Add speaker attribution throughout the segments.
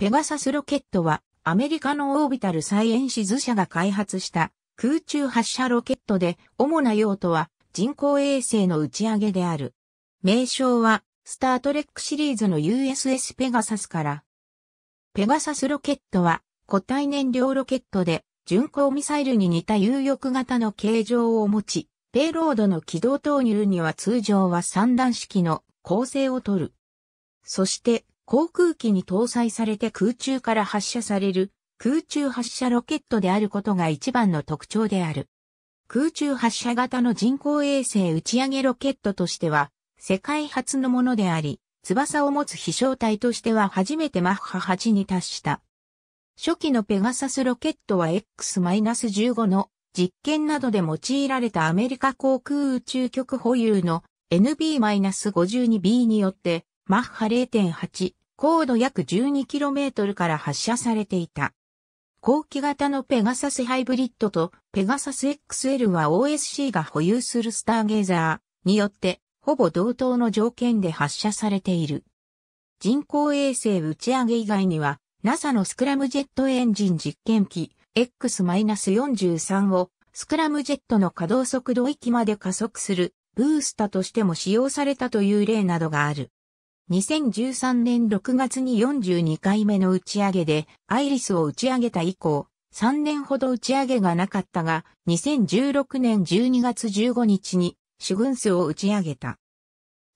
Speaker 1: ペガサスロケットはアメリカのオービタルサイエンシズ社が開発した空中発射ロケットで主な用途は人工衛星の打ち上げである。名称はスタートレックシリーズの USS ペガサスから。ペガサスロケットは固体燃料ロケットで巡航ミサイルに似た有翼型の形状を持ち、ペイロードの軌道投入には通常は三段式の構成をとる。そして航空機に搭載されて空中から発射される空中発射ロケットであることが一番の特徴である。空中発射型の人工衛星打ち上げロケットとしては世界初のものであり、翼を持つ飛翔体としては初めてマッハ8に達した。初期のペガサスロケットは X-15 の実験などで用いられたアメリカ航空宇宙局保有の NB-52B によってマッハ0.8、高度約 12km から発射されていた。後期型のペガサスハイブリッドとペガサス XL は OSC が保有するスターゲーザーによってほぼ同等の条件で発射されている。人工衛星打ち上げ以外には NASA のスクラムジェットエンジン実験機 X-43 をスクラムジェットの稼働速度域まで加速するブースタとしても使用されたという例などがある。2013年6月に42回目の打ち上げで、アイリスを打ち上げた以降、3年ほど打ち上げがなかったが、2016年12月15日に、主ン数を打ち上げた。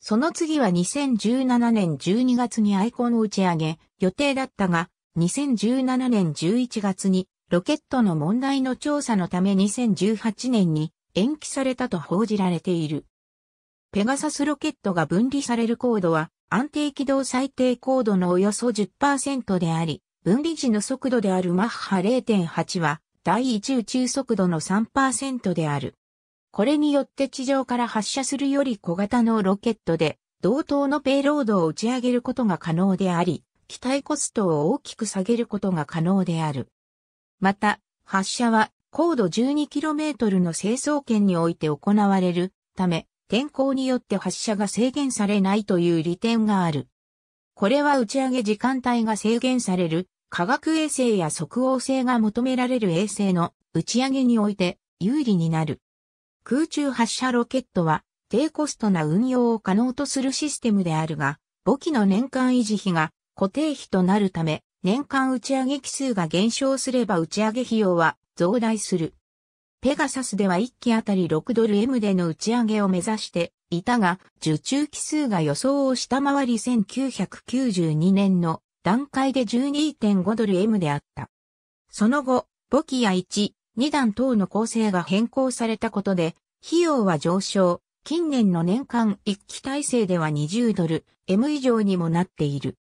Speaker 1: その次は2017年12月にアイコンを打ち上げ、予定だったが、2017年11月に、ロケットの問題の調査のため2018年に延期されたと報じられている。ペガサスロケットが分離されるコードは安定軌道最低高度のおよそ10%であり、分離時の速度であるマッハ0.8は第一宇宙速度の3%である。これによって地上から発射するより小型のロケットで同等のペイロードを打ち上げることが可能であり、機体コストを大きく下げることが可能である。また、発射は高度 12km の成層圏において行われるため、天候によって発射が制限されないという利点がある。これは打ち上げ時間帯が制限される、科学衛星や即応性が求められる衛星の打ち上げにおいて有利になる。空中発射ロケットは低コストな運用を可能とするシステムであるが、母機の年間維持費が固定費となるため、年間打ち上げ機数が減少すれば打ち上げ費用は増大する。ペガサスでは1機あたり6ドル M での打ち上げを目指していたが、受注機数が予想を下回り1992年の段階で12.5ドル M であった。その後、簿記や1、2段等の構成が変更されたことで、費用は上昇。近年の年間1機体制では20ドル M 以上にもなっている。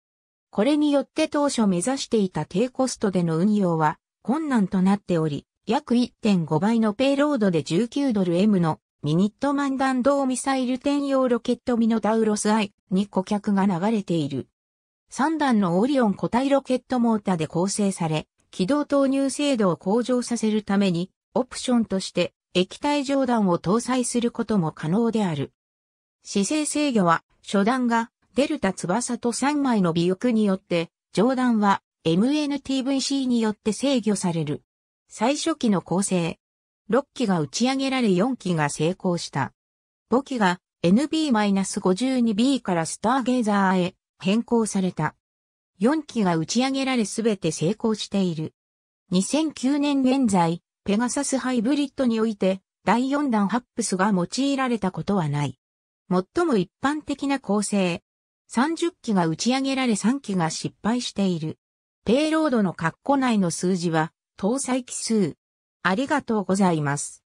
Speaker 1: これによって当初目指していた低コストでの運用は困難となっており、約1.5倍のペイロードで19ドル M のミニットマン弾道ミサイル転用ロケットミノタウロス I に顧客が流れている。3段のオリオン固体ロケットモーターで構成され、軌道投入精度を向上させるために、オプションとして液体上段を搭載することも可能である。姿勢制御は、初段がデルタ翼と3枚の尾翼によって、上段は MNTVC によって制御される。最初期の構成。6機が打ち上げられ4機が成功した。5機が NB-52B からスターゲイザーへ変更された。4機が打ち上げられすべて成功している。2009年現在、ペガサスハイブリッドにおいて、第4弾ハップスが用いられたことはない。最も一般的な構成。30機が打ち上げられ3機が失敗している。ペイロードの括弧内の数字は、搭載機数。ありがとうございます。